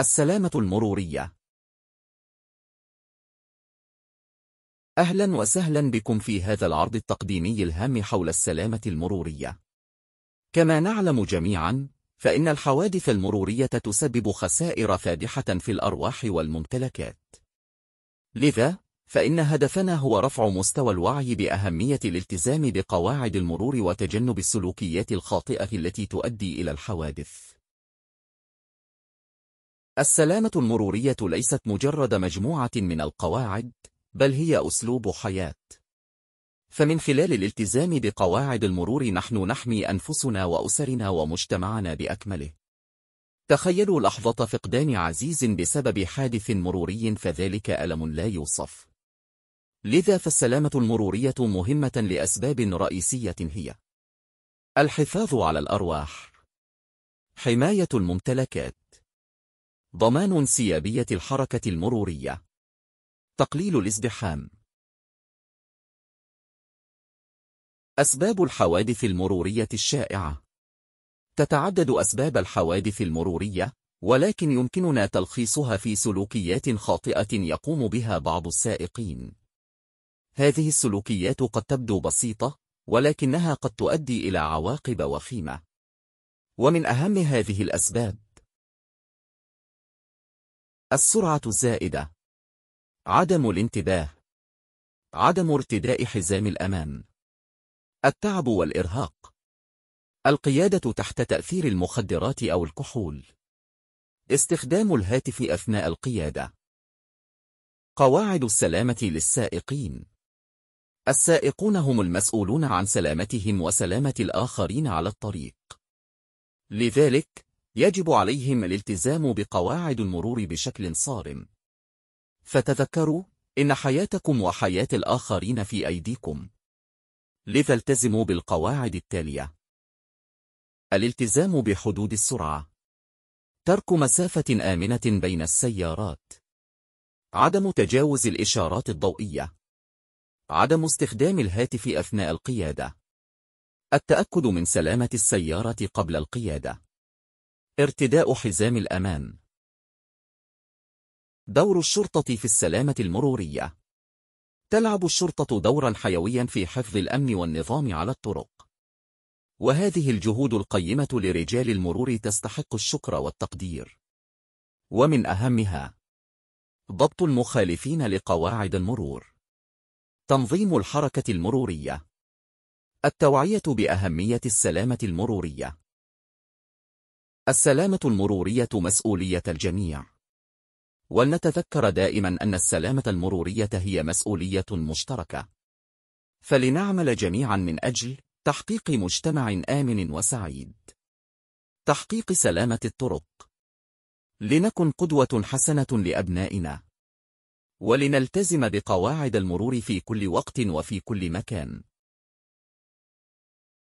السلامة المرورية أهلا وسهلا بكم في هذا العرض التقديمي الهام حول السلامة المرورية كما نعلم جميعا فإن الحوادث المرورية تسبب خسائر فادحة في الأرواح والممتلكات لذا فإن هدفنا هو رفع مستوى الوعي بأهمية الالتزام بقواعد المرور وتجنب السلوكيات الخاطئة التي تؤدي إلى الحوادث السلامة المرورية ليست مجرد مجموعة من القواعد، بل هي أسلوب حياة. فمن خلال الالتزام بقواعد المرور نحن نحمي أنفسنا وأسرنا ومجتمعنا بأكمله. تخيلوا لحظة فقدان عزيز بسبب حادث مروري فذلك ألم لا يوصف. لذا فالسلامة المرورية مهمة لأسباب رئيسية هي الحفاظ على الأرواح حماية الممتلكات ضمان سيابية الحركة المرورية تقليل الازدحام أسباب الحوادث المرورية الشائعة تتعدد أسباب الحوادث المرورية ولكن يمكننا تلخيصها في سلوكيات خاطئة يقوم بها بعض السائقين هذه السلوكيات قد تبدو بسيطة ولكنها قد تؤدي إلى عواقب وخيمة ومن أهم هذه الأسباب السرعة الزائدة عدم الانتباه عدم ارتداء حزام الأمان التعب والإرهاق القيادة تحت تأثير المخدرات أو الكحول استخدام الهاتف أثناء القيادة قواعد السلامة للسائقين السائقون هم المسؤولون عن سلامتهم وسلامة الآخرين على الطريق لذلك يجب عليهم الالتزام بقواعد المرور بشكل صارم فتذكروا إن حياتكم وحياة الآخرين في أيديكم لذا التزموا بالقواعد التالية الالتزام بحدود السرعة ترك مسافة آمنة بين السيارات عدم تجاوز الإشارات الضوئية عدم استخدام الهاتف أثناء القيادة التأكد من سلامة السيارة قبل القيادة ارتداء حزام الأمان دور الشرطة في السلامة المرورية تلعب الشرطة دورا حيويا في حفظ الأمن والنظام على الطرق وهذه الجهود القيمة لرجال المرور تستحق الشكر والتقدير ومن أهمها ضبط المخالفين لقواعد المرور تنظيم الحركة المرورية التوعية بأهمية السلامة المرورية السلامة المرورية مسؤولية الجميع ولنتذكر دائما أن السلامة المرورية هي مسؤولية مشتركة فلنعمل جميعا من أجل تحقيق مجتمع آمن وسعيد تحقيق سلامة الطرق لنكن قدوة حسنة لأبنائنا ولنلتزم بقواعد المرور في كل وقت وفي كل مكان